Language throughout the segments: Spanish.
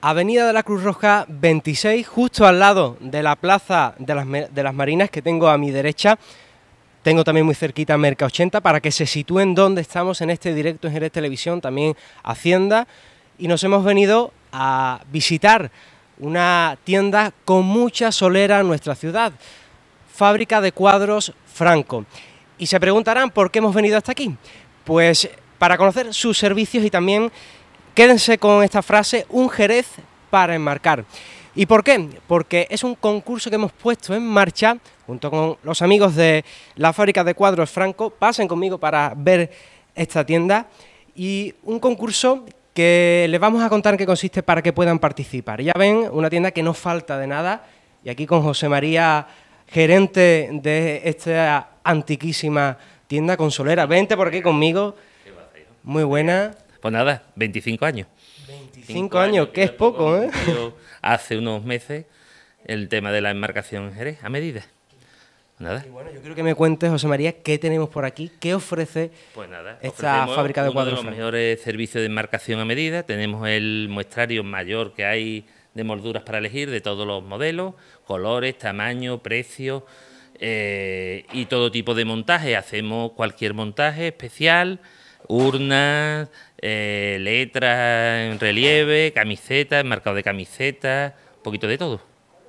Avenida de la Cruz Roja 26, justo al lado de la Plaza de las, de las, Marinas que tengo a mi derecha. Tengo también muy cerquita Merca 80 para que se sitúen donde estamos en este directo en Jerez Televisión, también Hacienda. Y nos hemos venido a visitar una tienda con mucha solera en nuestra ciudad, fábrica de cuadros Franco. Y se preguntarán por qué hemos venido hasta aquí. Pues para conocer sus servicios y también Quédense con esta frase, un jerez para enmarcar. ¿Y por qué? Porque es un concurso que hemos puesto en marcha junto con los amigos de la fábrica de cuadros Franco. Pasen conmigo para ver esta tienda. Y un concurso que les vamos a contar en qué consiste para que puedan participar. Ya ven, una tienda que no falta de nada. Y aquí con José María, gerente de esta antiquísima tienda consolera. Vente por aquí conmigo. Muy buena. Pues nada, 25 años. 25 años, que es poco, ¿eh? Hace unos meses el tema de la enmarcación a medida. Nada. Y bueno, yo quiero que me cuentes, José María, qué tenemos por aquí, qué ofrece pues esta fábrica de cuadros. Uno de los mejores servicios de enmarcación a medida. Tenemos el muestrario mayor que hay de molduras para elegir, de todos los modelos, colores, tamaño, precio eh, y todo tipo de montaje. Hacemos cualquier montaje especial urnas, eh, letras en relieve, camisetas, marcado de camisetas, un poquito de todo.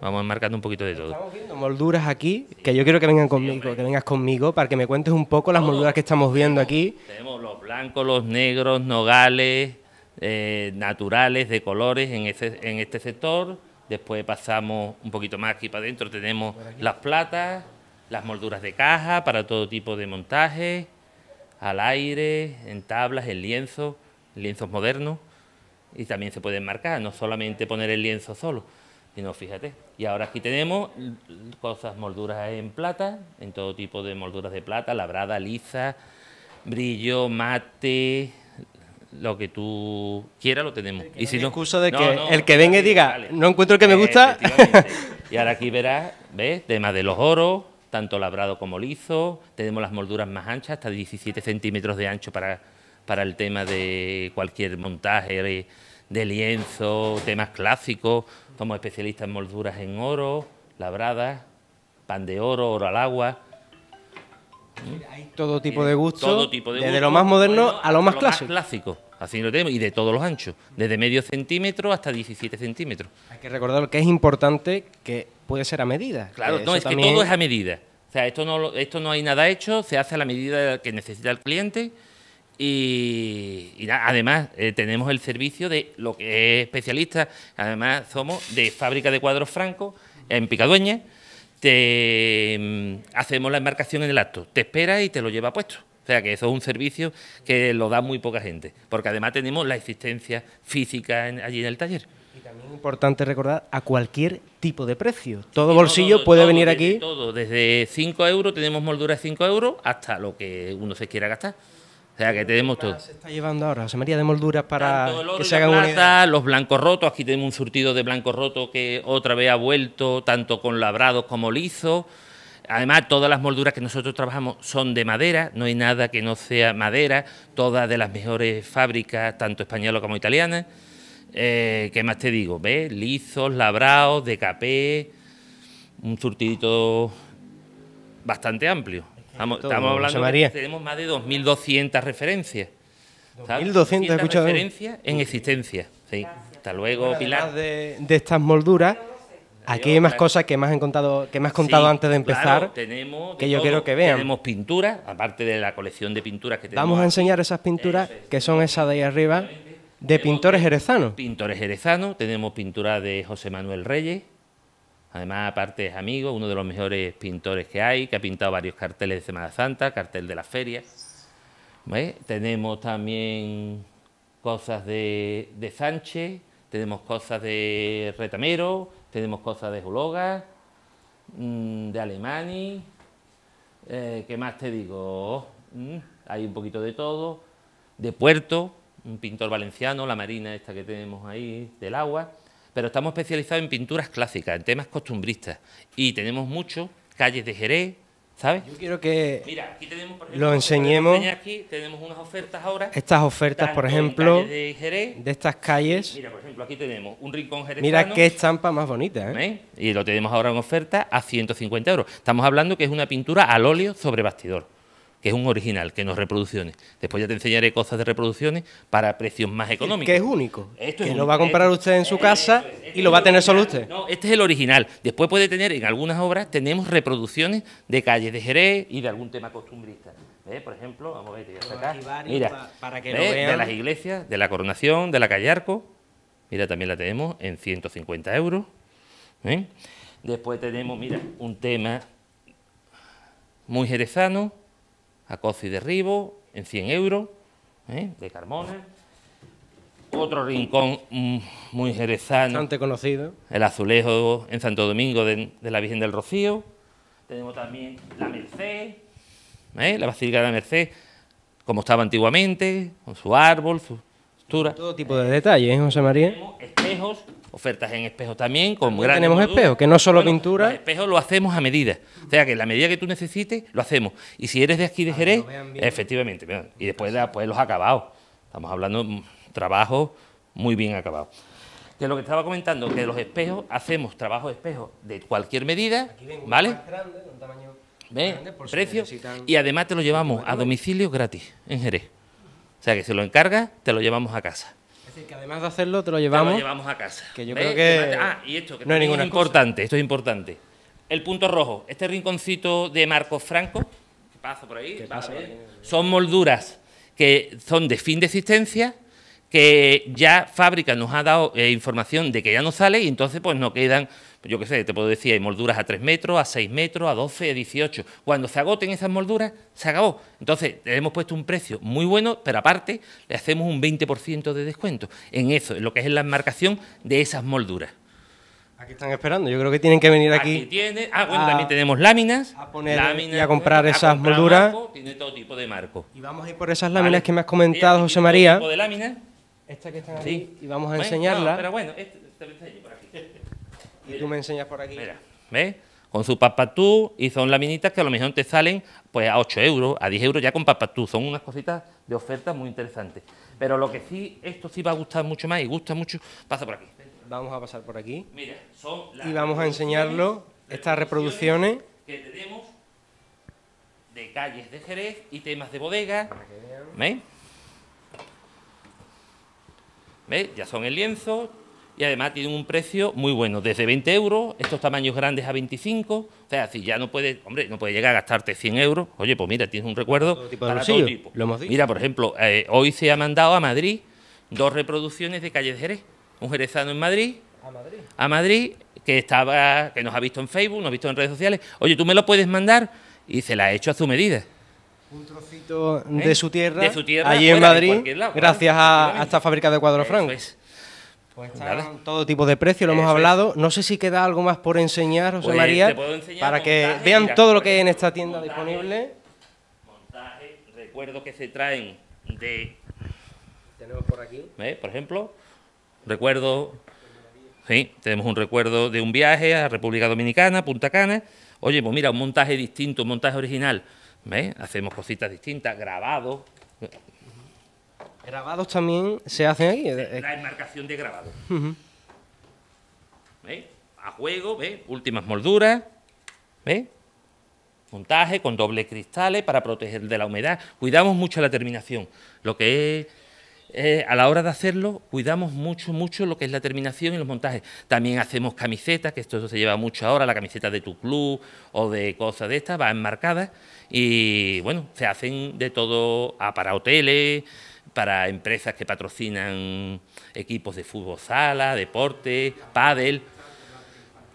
Vamos marcando un poquito de todo. Estamos viendo molduras aquí, que yo quiero que vengan conmigo, que vengas conmigo, para que me cuentes un poco las molduras que estamos viendo aquí. Tenemos los blancos, los negros, nogales, eh, naturales, de colores en este, en este sector. Después pasamos un poquito más aquí para adentro, tenemos las platas, las molduras de caja para todo tipo de montajes al aire, en tablas, en lienzo, lienzos modernos, y también se pueden marcar, no solamente poner el lienzo solo, sino fíjate. Y ahora aquí tenemos cosas, molduras en plata, en todo tipo de molduras de plata, labrada, lisa, brillo, mate, lo que tú quieras lo tenemos. Y si no, curso de que el que venga y diga, no encuentro el que me gusta. y ahora aquí verás, ¿ves? Tema de los oros, tanto labrado como liso, tenemos las molduras más anchas, hasta 17 centímetros de ancho para, para el tema de cualquier montaje de, lienzo, temas clásicos, somos especialistas en molduras en oro, labradas, pan de oro, oro al agua, hay todo tipo de gustos. de Desde lo más moderno a lo más clásico. clásico. Así lo tenemos, y de todos los anchos, desde medio centímetro hasta 17 centímetros. Hay que recordar que es importante que puede ser a medida. Claro, no, es que todo es a medida. O sea, esto no, esto no hay nada hecho, se hace a la medida que necesita el cliente y, además eh, tenemos el servicio de lo que es especialista, además somos de fábrica de cuadros francos en Picadueña te mm, hacemos la embarcación en el acto, te espera y te lo lleva puesto. O sea que eso es un servicio que lo da muy poca gente, porque además tenemos la existencia física allí en el taller. Y también es importante recordar a cualquier tipo de precio. Todo bolsillo puede venir aquí. Todo, desde 5 euros, tenemos molduras 5 euros, hasta lo que uno se quiera gastar. ...o sea, que tenemos todo. Se está llevando ahora José María de molduras para oro que se haga Los blancos rotos, aquí tenemos un surtido de blancos rotos que otra vez ha vuelto, tanto con labrados como lisos. Además, todas las molduras que nosotros trabajamos son de madera, no hay nada que no sea madera, todas de las mejores fábricas, tanto españolas como italianas. Eh, ¿Qué más te digo? ¿Ves? Lizos, labrados, de un surtidito bastante amplio. Estamos, hablando de que tenemos más de 2.200 referencias. 2.200 escuchado. ¿eh? referencias en existencia. Hasta luego, Pilar. De, estas molduras, Aquí hay más cosas que me has contado, que me contado antes de empezar. tenemos que yo quiero que vean. Tenemos pinturas, aparte de la colección de pinturas que tenemos. Vamos a enseñar esas pinturas, que son esas de ahí arriba, de pintores jerezanos. Pintores jerezanos, tenemos pinturas de José Manuel Reyes, Además, aparte es amigo, uno de los mejores pintores que hay, que ha pintado varios carteles de Semana Santa, cartel de las ferias. Tenemos también cosas de, Sánchez, tenemos cosas de Retamero, tenemos cosas de Juloga, mm, de Alemani. Eh, ¿Qué más te digo? Mm, hay un poquito de todo. De Puerto, un pintor valenciano, la marina esta que tenemos ahí, del agua pero estamos especializados en pinturas clásicas, en temas costumbristas. Y tenemos mucho, calles de Jerez, ¿sabes? Yo quiero que Mira, aquí tenemos, lo enseñemos. Aquí, tenemos unas ofertas ahora. Estas ofertas, por ejemplo, de, estas calles. Mira, por ejemplo, aquí tenemos un rincón jerezano. Mira qué estampa más bonita, ¿eh? Y lo tenemos ahora en oferta a 150 euros. Estamos hablando que es una pintura al óleo sobre bastidor que es un original, que no reproducciones. Después ya te enseñaré cosas de reproducciones para precios más económicos. Que es único. que lo va a comprar usted en su casa y lo va a tener solo usted. No, este es el original. Después puede tener, en algunas obras, tenemos reproducciones de calles de Jerez y de algún tema costumbrista. Por ejemplo, vamos a ver, te voy Mira, para, que De las iglesias, de la coronación, de la calle Arco... Mira, también la tenemos en 150 euros. Después tenemos, mira, un tema muy jerezano acoso y derribo, en 100 euros, ¿eh? de Carmona. Otro rincón mm, muy jerezano. Bastante conocido. El azulejo en Santo Domingo de, la Virgen del Rocío. Tenemos también la Merced, ¿eh? la Basílica de la Merced, como estaba antiguamente, con su árbol, su estructura Todo tipo de detalles, ¿eh, José María. Tenemos espejos ofertas en espejo también. Con grandes. tenemos espejo, que no solo pintura. pintura. Espejo lo hacemos a medida. O sea, que la medida que tú necesites, lo hacemos. Y si eres de aquí de ah, Jerez, efectivamente. Y después pues, los acabados. Estamos hablando de mm, trabajo muy bien acabado. Que lo que estaba comentando, que los espejos, hacemos trabajo de espejo de cualquier medida, ¿vale? Más grande, Precio. y además te lo llevamos a domicilio gratis en Jerez. O sea, que si lo encargas, te lo llevamos a casa. Es decir, que además de hacerlo, te lo llevamos, lo llevamos a casa. Que Ah, y esto, que no es importante, esto es importante. El punto rojo, este rinconcito de Marcos Franco, que paso por ahí, paso son molduras que son de fin de existencia, que ya fábrica nos ha dado eh, información de que ya no sale y entonces pues nos quedan yo qué sé, te puedo decir, hay molduras a 3 metros, a 6 metros, a 12, a 18. Cuando se agoten esas molduras, se acabó. Entonces, le hemos puesto un precio muy bueno, pero aparte le hacemos un 20% de descuento en eso, en lo que es la enmarcación de esas molduras. Aquí están esperando, yo creo que tienen que venir aquí. Aquí ah, bueno, también tenemos láminas. A poner y a comprar esas molduras. tiene todo tipo de marco. Y vamos a ir por esas láminas que me has comentado, José María. Tipo de láminas. Esta que están aquí, y vamos a enseñarla. pero bueno, este, y tú me enseñas por aquí. Mira, ¿ves? Con su papatú y son laminitas que a lo mejor te salen pues a 8 euros, a 10 euros ya con papatú. Son unas cositas de oferta muy interesantes. Pero lo que sí, esto sí va a gustar mucho más y gusta mucho, pasa por aquí. Vamos a pasar por aquí. Mira, son las y vamos a enseñarlo estas reproducciones que tenemos de calles de Jerez y temas de bodega. ¿ves? ¿Ves? Ya son el lienzo, y además tiene un precio muy bueno, desde 20 euros, estos tamaños grandes a 25, o sea, si ya no puedes, hombre, no puedes llegar a gastarte 100 euros, oye, pues mira, tienes un recuerdo para todo tipo. Lo hemos dicho. Mira, por ejemplo, eh, hoy se ha mandado a Madrid dos reproducciones de Calle de Jerez, un jerezano en Madrid, a Madrid, a Madrid que, estaba, que nos ha visto en Facebook, nos ha visto en redes sociales, oye, tú me lo puedes mandar y se la he hecho a su medida un trocito de, ¿Eh? su tierra, allí en Madrid, gracias a, esta fábrica de cuadros Franco. Pues están todo tipo de precios, lo hemos hablado. No sé si queda algo más por enseñar, José pues, María, para que vean todo lo que hay en esta tienda disponible. Montaje, recuerdo que se traen de... Tenemos por aquí. Por ejemplo, recuerdo... Sí, tenemos un recuerdo de un viaje a República Dominicana, Punta Cana. Oye, pues mira, un montaje distinto, un montaje original. ¿Ves? Hacemos cositas distintas, grabado. ¿Grabados también se hacen ahí... Eh, eh. La enmarcación de grabado. A juego, ¿ves? Últimas molduras, ¿veis? Montaje con doble cristales para proteger de la humedad. Cuidamos mucho la terminación. Lo que es, a la hora de hacerlo, cuidamos mucho, mucho lo que es la terminación y los montajes. También hacemos camisetas, que esto se lleva mucho ahora, la camiseta de tu club o de cosas de estas, va enmarcada... Y bueno, se hacen de todo para hoteles para empresas que patrocinan equipos de fútbol sala, deporte, pádel.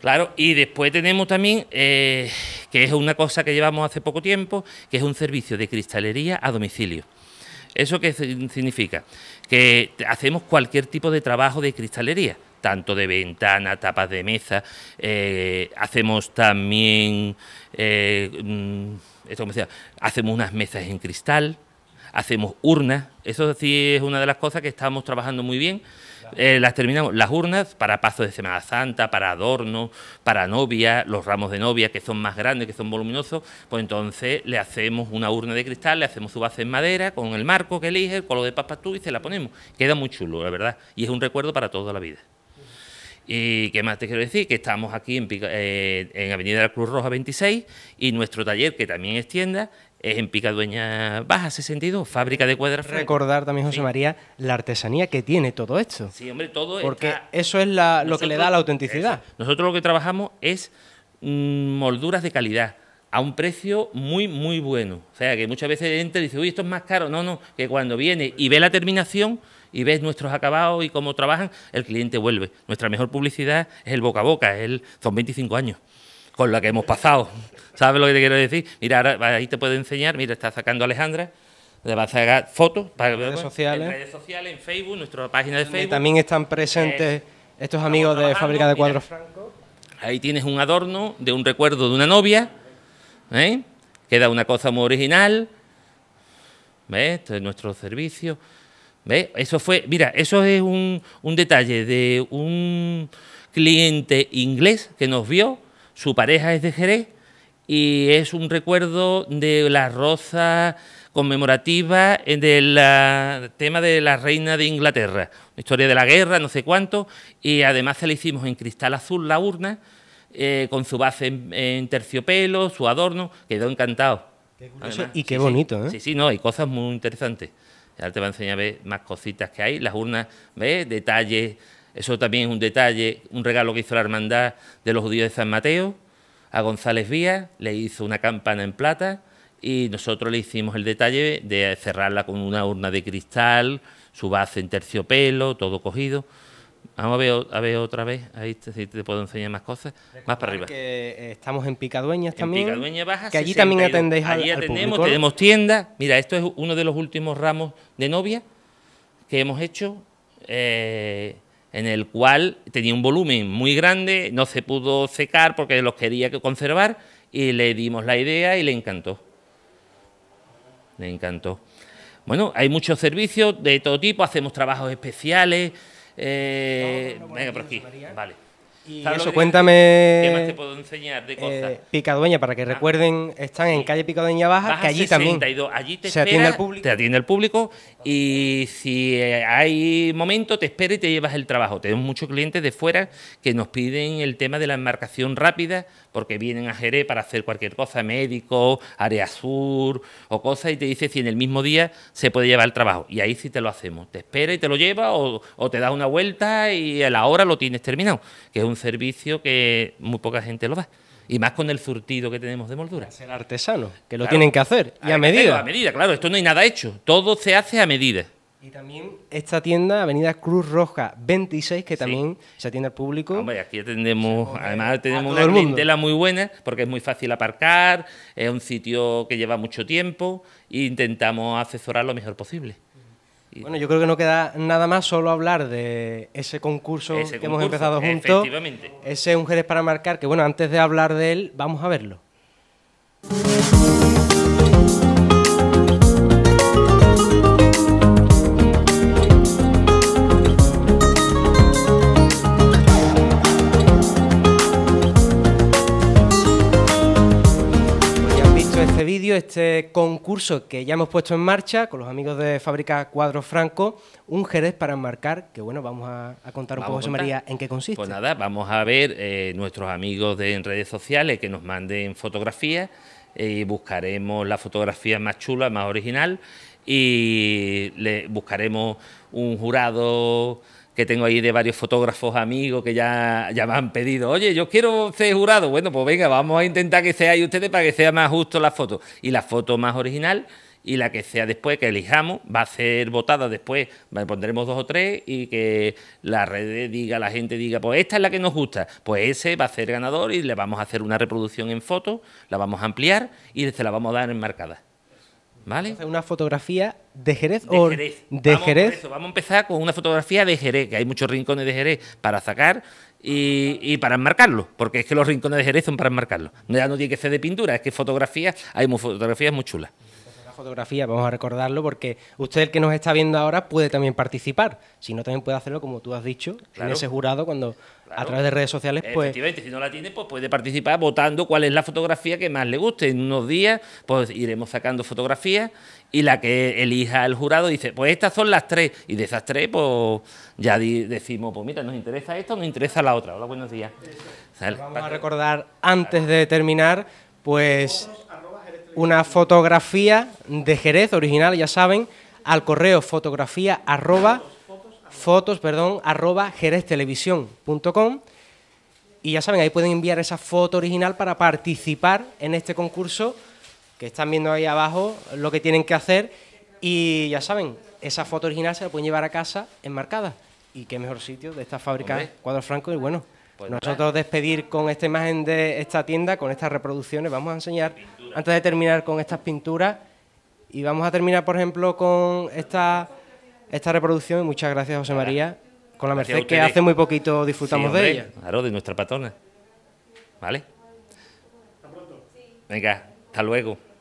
Claro, y después tenemos también, eh, que es una cosa que llevamos hace poco tiempo, que es un servicio de cristalería a domicilio. ¿Eso qué significa? Que hacemos cualquier tipo de trabajo de cristalería, tanto de ventana, tapas de mesa, eh, hacemos también, eh, mm, esto como decía, hacemos unas mesas en cristal, hacemos urnas, eso sí es una de las cosas que estamos trabajando muy bien. Eh, las terminamos, las urnas para pasos de Semana Santa, para adorno, para novia, los ramos de novia que son más grandes, que son voluminosos, pues entonces le hacemos una urna de cristal, le hacemos su base en madera, con el marco que elige, el color de papatú y se la ponemos. Queda muy chulo, la verdad, y es un recuerdo para toda la vida. Y qué más te quiero decir, que estamos aquí en, eh, en Avenida de la Cruz Roja 26 y nuestro taller, que también es tienda, es en Picadueña Baja sentido, fábrica de cuadras. Recordar también, José María, la artesanía que tiene todo esto. Sí, hombre, todo Porque eso es lo que le da la autenticidad. Nosotros lo que trabajamos es mm, molduras de calidad a un precio muy, muy bueno. O sea, que muchas veces entra y dice, uy, esto es más caro. No, no, que cuando viene y ve la terminación y ves nuestros acabados y cómo trabajan, el cliente vuelve. Nuestra mejor publicidad es el boca a boca, el, son 25 años con la que hemos pasado. ¿Sabes lo que te quiero decir? Mira, ahí te puedo enseñar, mira, está sacando Alejandra, le va a sacar fotos para, redes pues, sociales. en redes sociales, en Facebook, nuestra página de Facebook. también están presentes eh, estos amigos de Fábrica de Cuadros Ahí tienes un adorno de un recuerdo de una novia, ¿eh? queda una cosa muy original, ¿ves? Esto es nuestro servicio. ¿Ves? Eso fue, mira, eso es un, un detalle de un cliente inglés que nos vio su pareja es de Jerez y es un recuerdo de la rosa conmemorativa eh, del tema de la reina de Inglaterra, historia de la guerra, no sé cuánto, y además se le hicimos en cristal azul la urna, eh, con su base en, terciopelo, su adorno, quedó encantado. Qué y qué bonito, ¿eh? Sí, sí, no, hay cosas muy interesantes. Ahora te voy a enseñar más cositas que hay, las urnas, ¿ves? Detalles eso también es un detalle, un regalo que hizo la Hermandad de los Judíos de San Mateo. A González Vía le hizo una campana en plata y nosotros le hicimos el detalle de cerrarla con una urna de cristal, su base en terciopelo, todo cogido. Vamos a ver, a ver otra vez, ahí te, puedo enseñar más cosas. más para arriba. estamos en Picadueñas también. En Picadueñas Baja. Que allí también atendéis allí al, atendemos, tenemos tienda. Mira, esto es uno de los últimos ramos de novia que hemos hecho. Eh, en el cual tenía un volumen muy grande, no se pudo secar porque los quería conservar y le dimos la idea y le encantó. Le encantó. Bueno, hay muchos servicios de todo tipo, hacemos trabajos especiales. Eh, venga, por aquí. Vale. Y eso, cuéntame. ¿Qué más te puedo enseñar de eh, cosas? Picadueña, para que ah. recuerden, están en calle Picadueña Baja, que allí también. Allí te atiende al público. Te atiende al público y si eh, hay momento, te espera y te llevas el trabajo. Tenemos muchos clientes de fuera que nos piden el tema de la enmarcación rápida porque vienen a Jerez para hacer cualquier cosa, médico, área sur o cosas, y te dice si en el mismo día se puede llevar el trabajo. Y ahí sí te lo hacemos. Te espera y te lo lleva o, o te das una vuelta y a la hora lo tienes terminado, que es un servicio que muy poca gente lo da. Y más con el surtido que tenemos de molduras Ser artesano, que lo tienen que hacer. Y a, medida. a medida, claro. Esto no hay nada hecho. Todo se hace a medida. Y también esta tienda, Avenida Cruz Roja 26, que también se atiende al público. Hombre, aquí atendemos, además tenemos una clientela muy buena, porque es muy fácil aparcar, es un sitio que lleva mucho tiempo, e intentamos asesorar lo mejor posible. Bueno, yo creo que no queda nada más solo hablar de ese concurso que hemos empezado juntos. Efectivamente. Ese Un Jerez para Marcar, que bueno, antes de hablar de él, vamos a verlo. este concurso que ya hemos puesto en marcha con los amigos de Fábrica Cuadro Franco, un Jerez para enmarcar, que bueno, vamos a, contar un poco, José María, en qué consiste. Pues nada, vamos a ver eh, nuestros amigos de en redes sociales que nos manden fotografías eh, y buscaremos la fotografía más chula, más original y le buscaremos un jurado que tengo ahí de varios fotógrafos amigos que ya, ya me han pedido, oye, yo quiero ser jurado. Bueno, pues venga, vamos a intentar que sea ahí ustedes para que sea más justo la foto. Y la foto más original y la que sea después que elijamos va a ser votada después, pondremos dos o tres y que la red diga, la gente diga, pues esta es la que nos gusta, pues ese va a ser ganador y le vamos a hacer una reproducción en foto, la vamos a ampliar y se la vamos a dar enmarcada. ¿Vale? Una fotografía de Jerez. De Jerez. vamos, a empezar con una fotografía de Jerez, que hay muchos rincones de Jerez para sacar y, para enmarcarlo, porque es que los rincones de Jerez son para enmarcarlo. Ya no tiene que ser de pintura, es que fotografías, hay fotografías muy chulas fotografía, vamos a recordarlo, porque usted, el que nos está viendo ahora, puede también participar. Si no, también puede hacerlo, como tú has dicho, en ese jurado, cuando a través de redes sociales. Pues... Efectivamente, si no la tiene, pues puede participar votando cuál es la fotografía que más le guste. En unos días, pues iremos sacando fotografías y la que elija el jurado dice, pues estas son las tres. Y de esas tres, pues ya decimos, pues mira, nos interesa esto o nos interesa la otra. Hola, buenos días. Vamos a recordar antes de terminar, pues una fotografía de Jerez, original, ya saben, al correo fotografía arroba, fotos, perdón, arroba jereztelevisión.com y ya saben, ahí pueden enviar esa foto original para participar en este concurso que están viendo ahí abajo lo que tienen que hacer y ya saben, esa foto original se la pueden llevar a casa enmarcada y qué mejor sitio de esta fábrica cuadro Franco y bueno. Pues Nosotros despedir con esta imagen de esta tienda, con estas reproducciones, vamos a enseñar, antes de terminar con estas pinturas, y vamos a terminar, por ejemplo, con esta, esta reproducción, muchas gracias, José María, con la Merced, que hace muy poquito disfrutamos de ella. Claro, de nuestra patrona. ¿Vale? Hasta pronto. Venga, hasta luego.